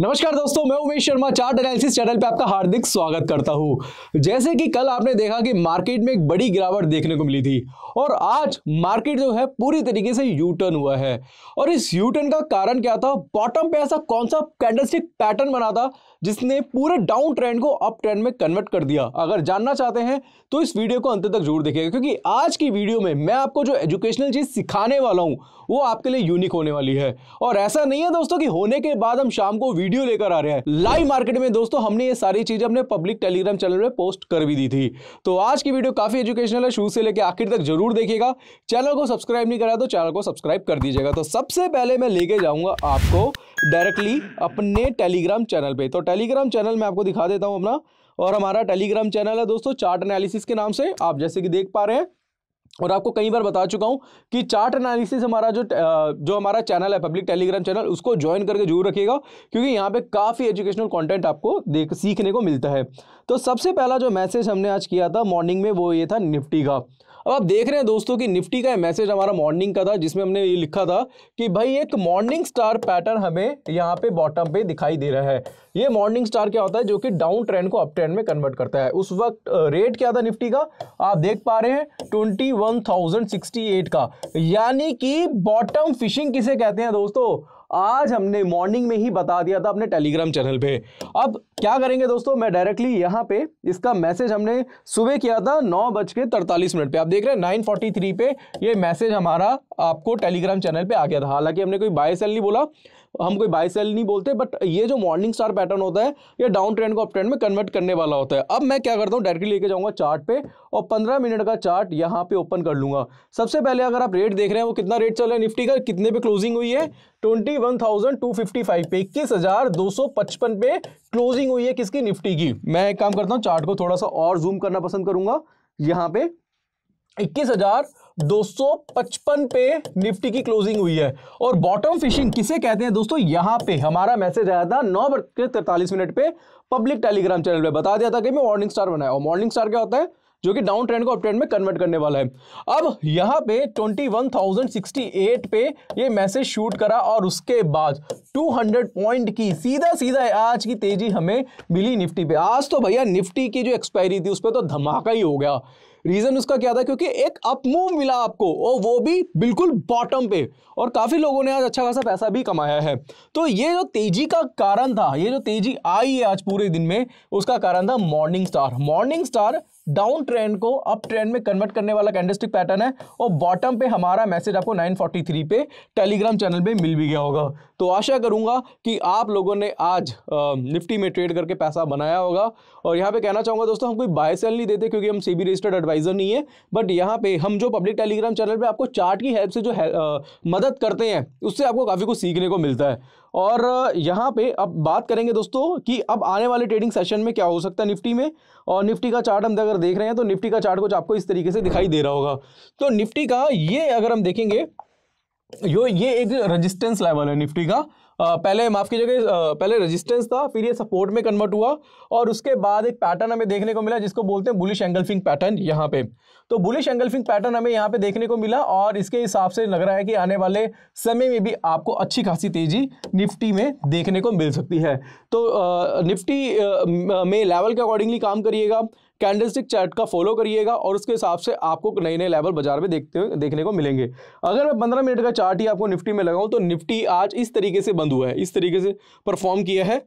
नमस्कार दोस्तों मैं Umesh Sharma chart analysis channel पे आपका हार्दिक स्वागत करता हूं जैसे कि कल आपने देखा कि मार्केट में एक बड़ी गिरावट देखने को मिली थी और आज मार्केट जो है पूरी तरीके से यू टर्न हुआ है और इस यू टर्न का कारण क्या था बॉटम पे ऐसा कौन सा कैंडलस्टिक पैटर्न बना था जिसने पूरे डाउन ट्रेंड को अप ट्रेंड में कन्वर्ट कर दिया अगर जानना चाहते हैं तो इस वीडियो को अंत तक जरूर देखिएगा क्योंकि आज की वीडियो में मैं आपको जो एजुकेशनल चीज सिखाने वाला हूँ वो आपके लिए यूनिक होने वाली है और ऐसा नहीं है दोस्तों की होने के बाद हम शाम को वीडियो लेकर आ रहे हैं लाइव मार्केट में दोस्तों हमने ये सारी चीजें अपने पब्लिक टेलीग्राम चैनल में पोस्ट कर भी दी थी तो आज की वीडियो काफी एजुकेशनल है शुरू से लेकर आखिर तक जरूर देखिएगा चैनल को सब्सक्राइब नहीं करा तो चैनल को सब्सक्राइब कर दीजिएगा तो सबसे पहले मैं लेके जाऊंगा आपको डायरेक्टली अपने टेलीग्राम चैनल पर तो टेलीग्राम चैनल में आपको दिखा देता हूँ अपना और हमारा टेलीग्राम चैनल है दोस्तों चार्ट एनालिसिस के नाम से आप जैसे कि देख पा रहे हैं और आपको कई बार बता चुका हूं कि चार्ट एनालिसिस हमारा जो जो हमारा चैनल है पब्लिक टेलीग्राम चैनल उसको ज्वाइन करके जरूर रखिएगा क्योंकि यहां पे काफ़ी एजुकेशनल कंटेंट आपको देख सीखने को मिलता है तो सबसे पहला जो मैसेज हमने आज किया था मॉर्निंग में वो ये था निफ्टी का अब आप देख रहे हैं दोस्तों कि निफ्टी का मैसेज हमारा मॉर्निंग का था जिसमें हमने ये लिखा था कि भाई एक मॉर्निंग स्टार पैटर्न हमें यहाँ पे बॉटम पे दिखाई दे रहा है ये मॉर्निंग स्टार क्या होता है जो कि डाउन ट्रेंड को अप ट्रेंड में कन्वर्ट करता है उस वक्त रेट क्या था निफ्टी का आप देख पा रहे हैं ट्वेंटी 31068 का यानी कि बॉटम फिशिंग किसे कहते हैं दोस्तों आज हमने मॉर्निंग में ही बता दिया था अपने टेलीग्राम चैनल पे अब क्या करेंगे दोस्तों मैं डायरेक्टली यहाँ पे इसका मैसेज हमने सुबह किया था नौ बज के तड़तालीस मिनट पे आप देख रहे हैं नाइन फोर्टी थ्री पे ये मैसेज हमारा आपको टेलीग्राम चैनल पे आ गया था हालांकि हमने कोई बाय सेल नहीं बोला हम कोई बाय सेल नहीं बोलते बट ये जो मॉर्निंग स्टार पैटर्न होता है ये डाउन ट्रेंड को अप ट्रेंड में कन्वर्ट करने वाला होता है अब मैं क्या करता हूँ डायरेक्टली लेके जाऊँगा चार्ट पे और पंद्रह मिनट का चार्ट यहाँ पे ओपन कर लूँगा सबसे पहले अगर आप रेट देख रहे हैं वो कितना रेट चल रहा है निफ्टी का कितने पे क्लोजिंग हुई है twenty one thousand two fifty five पे इक्कीस हज़ार दो सौ पचपन पे क्लोजिंग ओपनिंग हुई है किसकी निफ्टी की मैं एक काम करता हूं चार्ट को थोड़ा सा और जूम करना पसंद करूंगा यहां पे 21,255 पे निफ्टी की क्लोजिंग हुई है और बॉटम फिशिंग किसे कहते हैं दोस्तों यहां पे हमारा मैसेज आया था नौ बजकर तैतालीस मिनट पे पब्लिक टेलीग्राम चैनल पे बता दिया था कि मैं मॉर्निंग स्टार बनाया और मॉर्निंग स्टार क्या होता है जो कि डाउन ट्रेंड को अप ट्रेंड में कन्वर्ट करने वाला है अब यहाँ पे 21,068 पे ये मैसेज शूट करा और उसके बाद 200 पॉइंट की सीधा सीधा आज की तेजी हमें मिली निफ्टी पे आज तो भैया निफ्टी की जो एक्सपायरी थी उस पर तो धमाका ही हो गया रीजन उसका क्या था क्योंकि एक अप मूव मिला आपको और वो भी बिल्कुल बॉटम पे और काफ़ी लोगों ने आज अच्छा खासा पैसा भी कमाया है तो ये जो तेजी का कारण था ये जो तेजी आई है आज पूरे दिन में उसका कारण था morning star morning star down trend को अप ट्रेंड में कन्वर्ट करने वाला कैंडलस्टिक पैटर्न है और बॉटम पे हमारा मैसेज आपको 943 पे टेलीग्राम चैनल पे मिल भी गया होगा तो आशा करूंगा कि आप लोगों ने आज निफ्टी में ट्रेड करके पैसा बनाया होगा और यहाँ पे कहना चाहूंगा दोस्तों हम कोई बाय सेल नहीं देते क्योंकि हम सीबी रजिस्टर्ड एडवाइज़र नहीं है बट यहाँ पे हम जो पब्लिक टेलीग्राम चैनल पे आपको चार्ट की हेल्प से जो है, आ, मदद करते हैं उससे आपको काफ़ी कुछ सीखने को मिलता है और यहाँ पे अब बात करेंगे दोस्तों कि अब आने वाले ट्रेडिंग सेशन में क्या हो सकता है निफ्टी में और निफ्टी का चार्ट हम अगर देख रहे हैं तो निफ्टी का चार्ट कुछ आपको इस तरीके से दिखाई दे रहा होगा तो निफ्टी का ये अगर हम देखेंगे यो ये एक रजिस्टेंस लेवल है निफ्टी का पहले माफ़ कीजिएगा पहले रेजिस्टेंस था फिर ये सपोर्ट में कन्वर्ट हुआ और उसके बाद एक पैटर्न हमें देखने को मिला जिसको बोलते हैं बुलिश एंगल्फिंग पैटर्न यहाँ पे तो बुलिश एंगल्फिंग पैटर्न हमें यहाँ पे देखने को मिला और इसके हिसाब से लग रहा है कि आने वाले समय में भी आपको अच्छी खासी तेज़ी निफ्टी में देखने को मिल सकती है तो निफ्टी में लेवल के अकॉर्डिंगली काम करिएगा कैंडलस्टिक चार्ट का फॉलो करिएगा और उसके हिसाब से आपको नए नए लेवल बाजार में देखते देखने को मिलेंगे अगर मैं पंद्रह मिनट का चार्ट ही आपको निफ्टी में लगाऊँ तो निफ्टी आज इस तरीके से बंद हुआ है इस तरीके से परफॉर्म किया है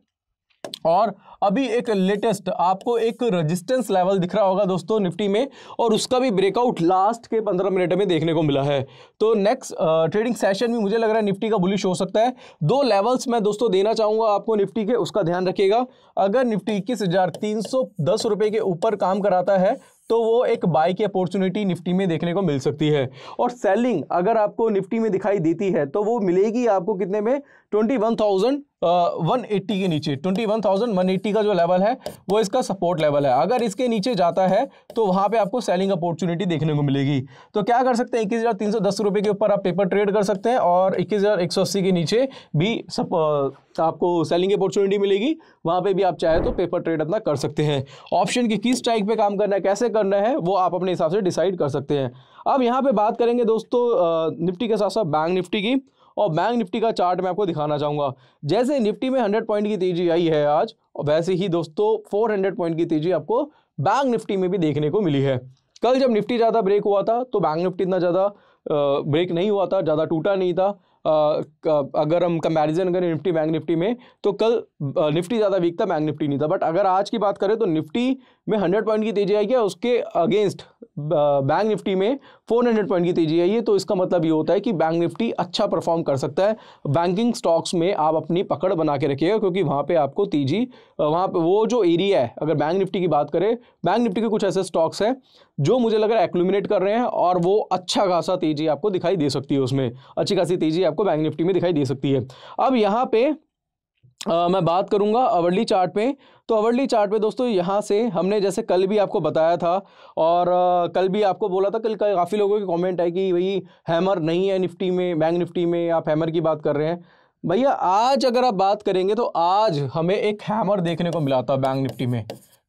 और अभी एक लेटेस्ट आपको एक रेजिस्टेंस लेवल दिख रहा होगा दोस्तों निफ्टी में और उसका भी ब्रेकआउट लास्ट के 15 मिनट में देखने को मिला है तो नेक्स्ट ट्रेडिंग सेशन में मुझे लग रहा है निफ्टी का बुलिश हो सकता है दो लेवल्स मैं दोस्तों देना चाहूँगा आपको निफ्टी के उसका ध्यान रखिएगा अगर निफ्टी इक्कीस हज़ार के ऊपर काम कराता है तो वो एक बाई की अपॉर्चुनिटी निफ्टी में देखने को मिल सकती है और सेलिंग अगर आपको निफ्टी में दिखाई देती है तो वो मिलेगी आपको कितने में twenty one thousand one eighty के नीचे twenty one thousand one eighty का जो लेवल है वो इसका सपोर्ट लेवल है अगर इसके नीचे जाता है तो वहाँ पे आपको सेलिंग अपॉर्चुनिटी देखने को मिलेगी तो क्या कर सकते हैं इक्कीस हज़ार तीन सौ दस रुपये के ऊपर आप पेपर ट्रेड कर सकते हैं और इक्कीस हज़ार एक सौ अस्सी के नीचे भी सप आपको सेलिंग अपॉर्चुनिटी मिलेगी वहाँ पे भी आप चाहे तो पेपर ट्रेड अपना कर सकते हैं ऑप्शन की किस टाइप पे काम करना है कैसे करना है वो आप अपने हिसाब से डिसाइड कर सकते हैं अब यहाँ पे बात करेंगे दोस्तों निफ्टी के साथ साथ बैंक निफ्टी की और बैंक निफ्टी का चार्ट मैं आपको दिखाना चाहूँगा जैसे निफ्टी में हंड्रेड पॉइंट की तेजी आई है आज और वैसे ही दोस्तों फोर हंड्रेड पॉइंट की तेजी आपको बैंक निफ्टी में भी देखने को मिली है कल जब निफ्टी ज़्यादा ब्रेक हुआ था तो बैंक निफ्टी इतना ज़्यादा ब्रेक नहीं हुआ था ज़्यादा टूटा नहीं था अगर हम कंपैरिजन करें निफ्टी बैंक निफ्टी में तो कल निफ्टी ज़्यादा वीक था बैंक निफ्टी नहीं था बट अगर आज की बात करें तो निफ्टी में हंड्रेड पॉइंट की तेजी आई है उसके अगेंस्ट बैंक निफ्टी में 400 पॉइंट की तेजी आई है तो इसका मतलब ये होता है कि बैंक निफ्टी अच्छा परफॉर्म कर सकता है बैंकिंग स्टॉक्स में आप अपनी पकड़ बना के रखिएगा क्योंकि वहाँ पे आपको तेजी वहाँ पे वो जो एरिया है अगर बैंक निफ्टी की बात करें बैंक निफ्टी के कुछ ऐसे स्टॉक्स हैं जो मुझे लग रहा है एक्लूमिनेट कर रहे हैं और वो अच्छा खासा तेजी आपको दिखाई दे सकती है उसमें अच्छी खासी तेजी आपको बैंक निफ्टी में दिखाई दे सकती है अब यहाँ पे आ, मैं बात करूंगा अवर्ली चार्ट पे तो अवर्ली चार्ट पे दोस्तों यहाँ से हमने जैसे कल भी आपको बताया था और आ, कल भी आपको बोला था कल काफ़ी लोगों के कमेंट आए कि भाई हैमर नहीं है निफ्टी में बैंक निफ्टी में आप हैमर की बात कर रहे हैं भैया आज अगर आप बात करेंगे तो आज हमें एक हैमर देखने को मिला था बैंक निफ्टी में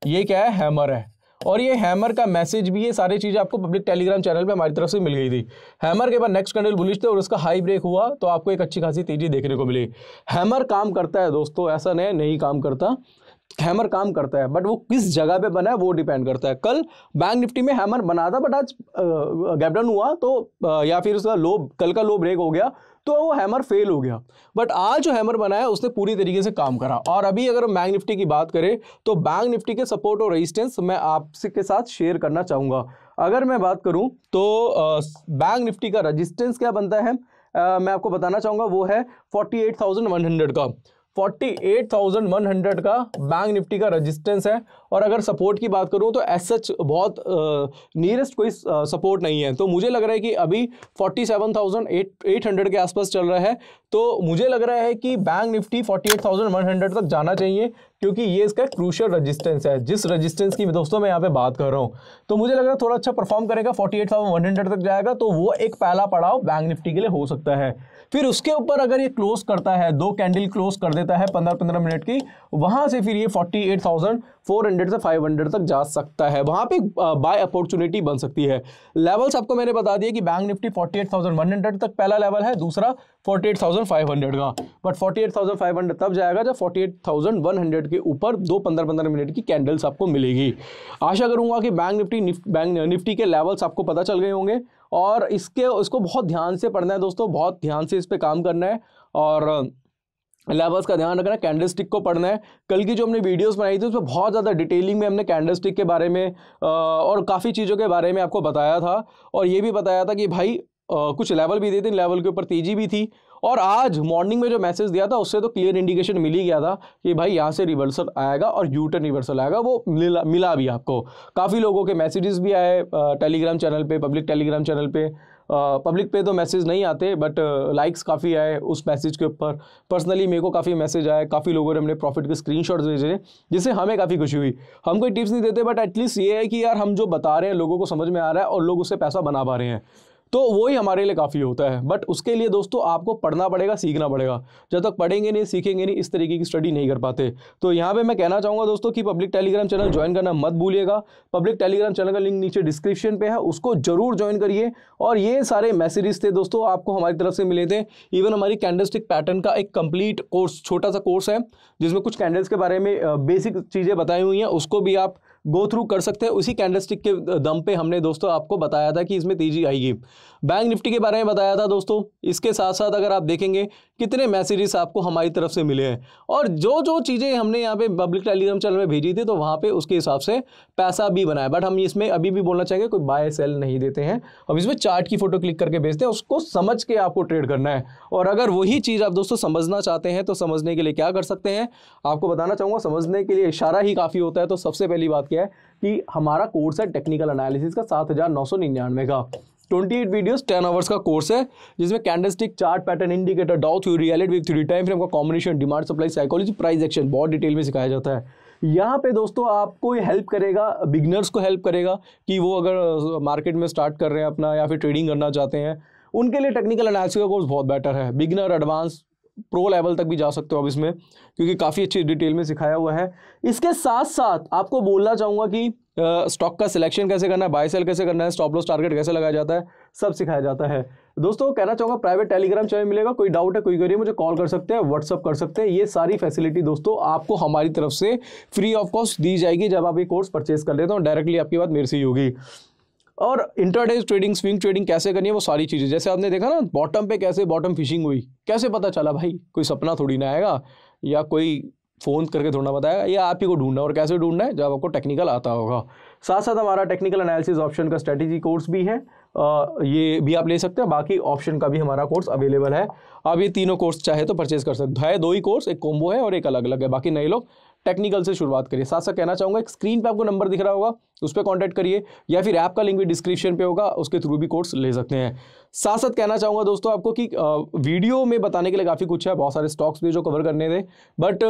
ये क्या है हैमर है और ये हैमर का मैसेज भी ये सारी चीज़ें आपको पब्लिक टेलीग्राम चैनल पे हमारी तरफ से मिल गई थी हैमर के बाद नेक्स्ट कैंडल बुलिश थे और उसका हाई ब्रेक हुआ तो आपको एक अच्छी खासी तेजी देखने को मिली हैमर काम करता है दोस्तों ऐसा नहीं नहीं काम करता हैमर काम करता है बट वो किस जगह पे बना है वो डिपेंड करता है कल बैंक निफ्टी में हैमर बना था बट आज गैपडाउन हुआ तो या फिर उसका लो कल का लो ब्रेक हो गया तो वो हैमर फेल हो गया बट आज जो हैमर बनाया उसने पूरी तरीके से काम करा और अभी अगर हम बैंक निफ्टी की बात करें तो बैंक निफ्टी के सपोर्ट और रेजिस्टेंस मैं आपसे के साथ शेयर करना चाहूँगा अगर मैं बात करूँ तो बैंक निफ्टी का रजिस्टेंस क्या बनता है आ, मैं आपको बताना चाहूँगा वो है फोर्टी का 48,100 का बैंक निफ्टी का रजिस्टेंस है और अगर सपोर्ट की बात करूँ तो एस सच बहुत नियरेस्ट कोई सपोर्ट नहीं है तो मुझे लग रहा है कि अभी forty seven thousand eight eight hundred के आसपास चल रहा है तो मुझे लग रहा है कि bank Nifty forty eight thousand one hundred तक जाना चाहिए क्योंकि ये इसका क्रूशल रजिस्टेंस है जिस रजिस्टेंस की दोस्तों मैं यहाँ पे बात कर रहा हूँ तो मुझे लग रहा है थोड़ा अच्छा परफॉर्म करेगा forty eight thousand one hundred तक जाएगा तो वो एक पहला पड़ाव बैंक निफ्टी के लिए हो सकता है फिर उसके ऊपर अगर ये क्लोज करता है दो कैंडल क्लोज कर देता है पंद्रह पंद्रह मिनट की वहाँ से फिर ये फोर्टी एट थाउजेंड 400 से 500 तक जा सकता है वहाँ पे बाय अपॉर्चुनिटी बन सकती है लेवल्स आपको मैंने बता दिया कि बैंक निफ्टी 48,100 तक पहला लेवल है दूसरा 48,500 का बट 48,500 तब जाएगा जब 48,100 के ऊपर दो पंद्रह पंद्रह मिनट की कैंडल्स आपको मिलेगी आशा करूँगा कि बैंक निफ्टी बैंक निफ्टी के लेवल्स आपको पता चल गए होंगे और इसके इसको बहुत ध्यान से पढ़ना है दोस्तों बहुत ध्यान से इस पर काम करना है और लेवल्स का ध्यान रखना कैंडल स्टिक को पढ़ना है कल की जो हमने वीडियोस बनाई थी उसमें बहुत ज़्यादा डिटेलिंग में हमने कैंडल स्टिक के बारे में और काफ़ी चीज़ों के बारे में आपको बताया था और ये भी बताया था कि भाई कुछ लेवल भी थे लेवल के ऊपर तेजी भी थी और आज मॉर्निंग में जो मैसेज दिया था उससे तो क्लियर इंडिकेशन मिल ही गया था कि भाई यहाँ से रिवर्सल आएगा और यूटर्न रिवर्सल आएगा वो मिला मिला भी आपको काफ़ी लोगों के मैसेजेस भी आए टेलीग्राम चैनल पे पब्लिक टेलीग्राम चैनल पे पब्लिक पे तो मैसेज नहीं आते बट लाइक्स काफ़ी आए उस मैसेज के ऊपर पर्सनली मेरे को काफ़ी मैसेज आए काफ़ी लोगों ने हमने प्रॉफिट के स्क्रीन भेजे जिससे हमें काफ़ी खुशी हुई हम कोई टिप्स नहीं देते बट एटलीस्ट ये है कि यार हम जो बता रहे हैं लोगों को समझ में आ रहा है और लोग उससे पैसा बना पा रहे हैं तो वो ही हमारे लिए काफ़ी होता है बट उसके लिए दोस्तों आपको पढ़ना पड़ेगा सीखना पड़ेगा जब तक पढ़ेंगे नहीं सीखेंगे नहीं इस तरीके की स्टडी नहीं कर पाते तो यहाँ पे मैं कहना चाहूँगा दोस्तों कि पब्लिक टेलीग्राम चैनल ज्वाइन करना मत भूलिएगा पब्लिक टेलीग्राम चैनल का लिंक नीचे डिस्क्रिप्शन पर है उसको जरूर ज्वाइन करिए और ये सारे मैसेजेस थे दोस्तों आपको हमारी तरफ से मिले थे इवन हमारी कैंडलस्टिक पैटर्न का एक कंप्लीट कोर्स छोटा सा कोर्स है जिसमें कुछ कैंडल्स के बारे में बेसिक चीज़ें बताई हुई हैं उसको भी आप गो थ्रू कर सकते हैं उसी कैंडल स्टिक के दम पे हमने दोस्तों आपको बताया था कि इसमें तेजी आएगी बैंक निफ्टी के बारे में बताया था दोस्तों इसके साथ साथ अगर आप देखेंगे कितने मैसेजेस आपको हमारी तरफ से मिले हैं और जो जो चीज़ें हमने यहाँ पे पब्लिक टेलीग्राम चैनल में भेजी थी तो वहाँ पे उसके हिसाब से पैसा भी बनाया बट हम इसमें अभी भी बोलना चाहेंगे कोई बाय सेल नहीं देते हैं अब इसमें चार्ट की फोटो क्लिक करके भेजते हैं उसको समझ के आपको ट्रेड करना है और अगर वही चीज़ आप दोस्तों समझना चाहते हैं तो समझने के लिए क्या कर सकते हैं आपको बताना चाहूँगा समझने के लिए इशारा ही काफ़ी होता है तो सबसे पहली बात किया है कि हमारा कोर्स है टेक्निकल एनालिसिस का सात हज़ार नौ सौ निन्यानवे का twenty eight videos ten hours का कोर्स है जिसमें candlestick chart pattern indicator Dow theory reality with three time फिर हमको combination demand supply psychology price action बहुत डिटेल में सिखाया जाता है यहाँ पे दोस्तों आपको ये हेल्प करेगा बिगनर्स को हेल्प करेगा कि वो अगर मार्केट में स्टार्ट कर रहे हैं अपना या फिर ट्रेडिंग करना चाहते हैं उनके लिए टेक्निकल एनालिसिस का कोर्स बहुत बेटर है बिगनर एडवांस प्रो लेवल तक भी जा सकते हो आप इसमें क्योंकि काफ़ी अच्छी डिटेल में सिखाया हुआ है इसके साथ साथ आपको बोलना चाहूँगा कि स्टॉक का सिलेक्शन कैसे करना है बाय सेल कैसे करना है स्टॉप लॉस टारगेट कैसे लगाया जाता है सब सिखाया जाता है दोस्तों कहना चाहूँगा प्राइवेट टेलीग्राम चैनल मिलेगा कोई डाउट है कोई करिए मुझे कॉल कर सकते हैं व्हाट्सअप कर सकते हैं ये सारी फैसिलिटी दोस्तों आपको हमारी तरफ से फ्री ऑफ कॉस्ट दी जाएगी जब आप ये कोर्स परचेज कर लेते हो डायरेक्टली आपकी बात मेरे से ही होगी और इंटरडे ट्रेडिंग स्विंग ट्रेडिंग कैसे करनी है वो सारी चीज़ें जैसे आपने देखा ना बॉटम पे कैसे बॉटम फिशिंग हुई कैसे पता चला भाई कोई सपना थोड़ी ना आएगा या कोई फ़ोन करके थोड़ा बताएगा ये आप ही को ढूंढना और कैसे ढूंढना है जब आपको टेक्निकल आता होगा साथ साथ हमारा टेक्निकल एनालिसिस ऑप्शन का स्ट्रेटेजी कोर्स भी है आ, ये भी आप ले सकते हैं बाकी ऑप्शन का भी हमारा कोर्स अवेलेबल है आप ये तीनों कोर्स चाहे तो परचेज़ कर सकते हैं दो ही कोर्स एक कॉम्बो है और एक अलग अलग है बाकी नए लोग टेक्निकल से शुरुआत करिए साथ साथ कहना चाहूँगा एक स्क्रीन पे आपको नंबर दिख रहा होगा उस पर कॉन्टैक्ट करिए या फिर ऐप का लिंक भी डिस्क्रिप्शन पे होगा उसके थ्रू भी कोर्स ले सकते हैं साथ साथ कहना चाहूँगा दोस्तों आपको कि वीडियो में बताने के लिए काफ़ी कुछ है बहुत सारे स्टॉक्स भी जो कवर करने थे बट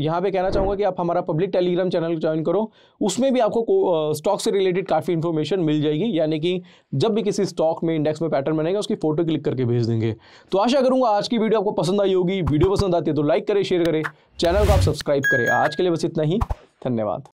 यहाँ पे कहना चाहूँगा कि आप हमारा पब्लिक टेलीग्राम चैनल ज्वाइन करो उसमें भी आपको स्टॉक से रिलेटेड काफ़ी इन्फॉर्मेशन मिल जाएगी यानी कि जब भी किसी स्टॉक में इंडेक्स में पैटर्न बनेगा उसकी फोटो क्लिक करके भेज देंगे तो आशा करूँगा आज की वीडियो आपको पसंद आई होगी वीडियो पसंद आती है तो लाइक करें शेयर करें चैनल को आप सब्सक्राइब करें आज के लिए बस इतना ही धन्यवाद